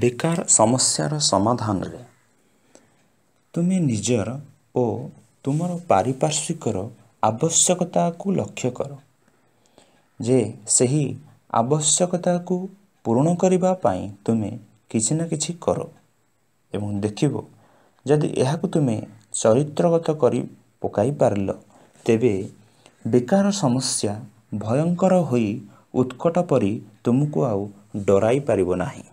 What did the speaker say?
ବେକାର ସମସ୍ୟାର ସମାଧାନରେ ତୁମେ ନିଜର ଓ ତୁମର ପାରିପାର୍ଶ୍ୱିକର ଆବଶ୍ୟକତାକୁ ଲକ୍ଷ୍ୟ କର ଯେ ସେହି ଆବଶ୍ୟକତାକୁ ପୂରଣ କରିବା ପାଇଁ ତୁମେ କିଛି ନା କିଛି କର ଏବଂ ଦେଖିବ ଯଦି ଏହାକୁ ତୁମେ ଚରିତ୍ରଗତ କରି ପକାଇପାରିଲ ତେବେ ବେକାର ସମସ୍ୟା ଭୟଙ୍କର ହୋଇ ଉତ୍କଟ ପରି ତୁମକୁ ଆଉ ଡରାଇ ପାରିବ ନାହିଁ